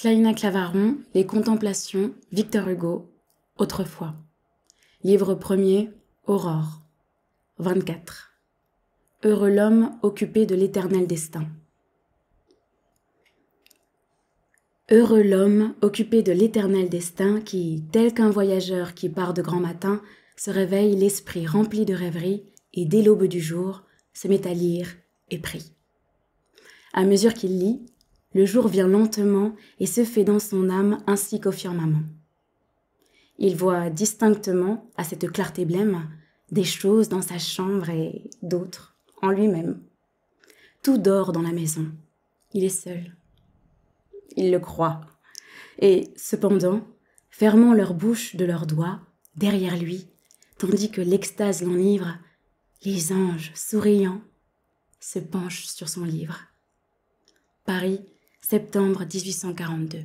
Kleina Clavaron, Les Contemplations, Victor Hugo, Autrefois. Livre premier, Aurore. 24. Heureux l'homme occupé de l'éternel destin. Heureux l'homme occupé de l'éternel destin qui, tel qu'un voyageur qui part de grand matin, se réveille l'esprit rempli de rêverie et dès l'aube du jour se met à lire et prie. À mesure qu'il lit, le jour vient lentement et se fait dans son âme ainsi qu'au firmament. Il voit distinctement, à cette clarté blême, des choses dans sa chambre et d'autres en lui-même. Tout dort dans la maison. Il est seul. Il le croit. Et cependant, fermant leur bouche de leurs doigts, derrière lui, tandis que l'extase l'enivre, les anges, souriants, se penchent sur son livre. Paris septembre 1842.